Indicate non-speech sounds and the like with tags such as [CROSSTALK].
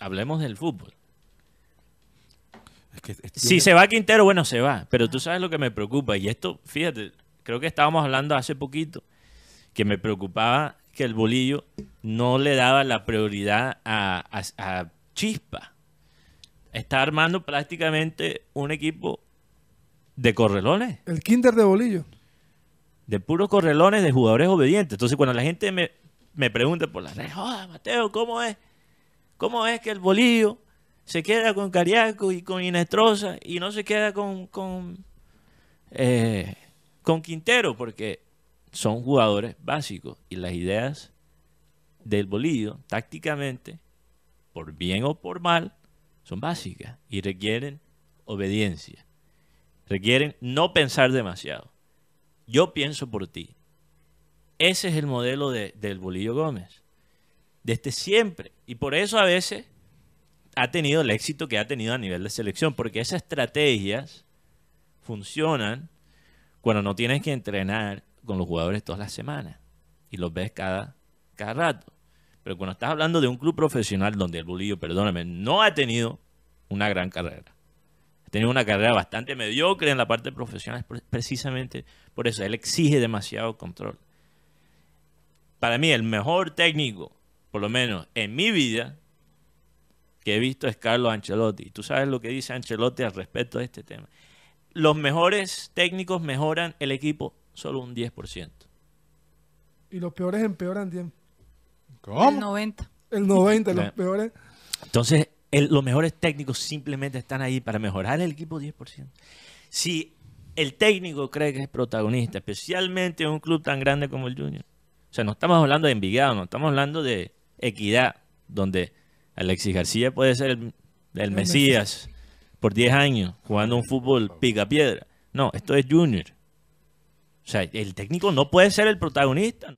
hablemos del fútbol. si se va Quintero, bueno, se va. Pero tú sabes lo que me preocupa. Y esto, fíjate, creo que estábamos hablando hace poquito que me preocupaba que el bolillo no le daba la prioridad a, a, Chispa. Está armando prácticamente un equipo de correlones. El kinder de bolillo. De puros correlones de jugadores obedientes. Entonces, cuando la gente me, pregunta por la redes, joda, Mateo, ¿cómo es? ¿Cómo es que el Bolillo se queda con Cariaco y con Inestrosa y no se queda con, con, eh, con Quintero? Porque son jugadores básicos y las ideas del Bolillo tácticamente, por bien o por mal, son básicas y requieren obediencia. Requieren no pensar demasiado. Yo pienso por ti. Ese es el modelo del Bolillo Gómez este siempre. Y por eso a veces ha tenido el éxito que ha tenido a nivel de selección, porque esas estrategias funcionan cuando no tienes que entrenar con los jugadores todas las semanas y los ves cada, cada rato. Pero cuando estás hablando de un club profesional donde el Bolillo, perdóname, no ha tenido una gran carrera. Ha tenido una carrera bastante mediocre en la parte profesional, precisamente por eso. Él exige demasiado control. Para mí, el mejor técnico por lo menos en mi vida, que he visto es Carlos Ancelotti. Y Tú sabes lo que dice Ancelotti al respecto de este tema. Los mejores técnicos mejoran el equipo solo un 10%. Y los peores empeoran 10. ¿Cómo? El 90. El 90, los [LAUGHS] peores. Entonces, los mejores técnicos simplemente están ahí para mejorar el equipo 10%. Si el técnico cree que es protagonista, especialmente en un club tan grande como el Junior. O sea, no estamos hablando de Envigado, no estamos hablando de, equidad, donde Alexis García puede ser el, Mesías por 10 años jugando un fútbol pica piedra. No, esto es junior. O sea, el técnico no puede ser el protagonista.